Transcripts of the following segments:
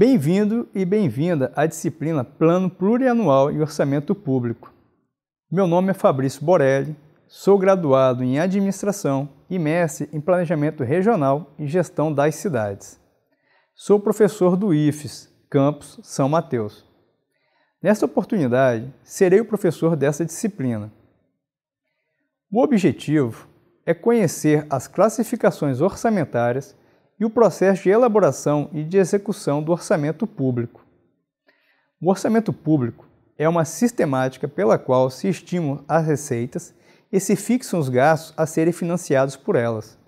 Bem-vindo e bem-vinda à disciplina Plano Plurianual e Orçamento Público. Meu nome é Fabrício Borelli, sou graduado em Administração e mestre em Planejamento Regional e Gestão das Cidades. Sou professor do IFES, Campus São Mateus. Nesta oportunidade, serei o professor dessa disciplina. O objetivo é conhecer as classificações orçamentárias e o processo de elaboração e de execução do orçamento público. O orçamento público é uma sistemática pela qual se estimam as receitas e se fixam os gastos a serem financiados por elas.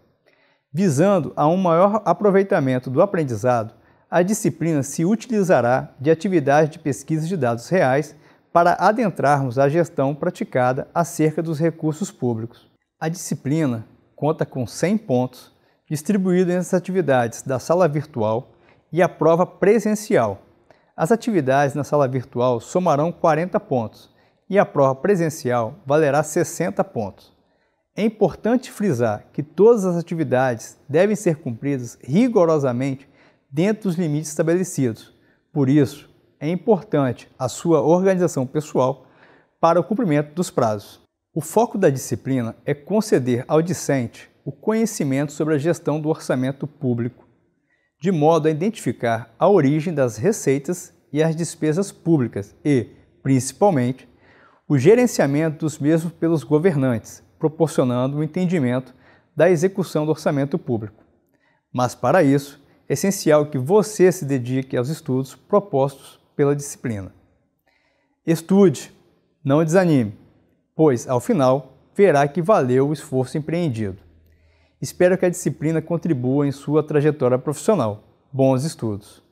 Visando a um maior aproveitamento do aprendizado, a disciplina se utilizará de atividades de pesquisa de dados reais para adentrarmos a gestão praticada acerca dos recursos públicos. A disciplina conta com 100 pontos distribuído entre as atividades da sala virtual e a prova presencial. As atividades na sala virtual somarão 40 pontos e a prova presencial valerá 60 pontos. É importante frisar que todas as atividades devem ser cumpridas rigorosamente dentro dos limites estabelecidos. Por isso, é importante a sua organização pessoal para o cumprimento dos prazos. O foco da disciplina é conceder ao discente o conhecimento sobre a gestão do orçamento público, de modo a identificar a origem das receitas e as despesas públicas e, principalmente, o gerenciamento dos mesmos pelos governantes, proporcionando o um entendimento da execução do orçamento público. Mas, para isso, é essencial que você se dedique aos estudos propostos pela disciplina. Estude, não desanime, pois, ao final, verá que valeu o esforço empreendido. Espero que a disciplina contribua em sua trajetória profissional. Bons estudos!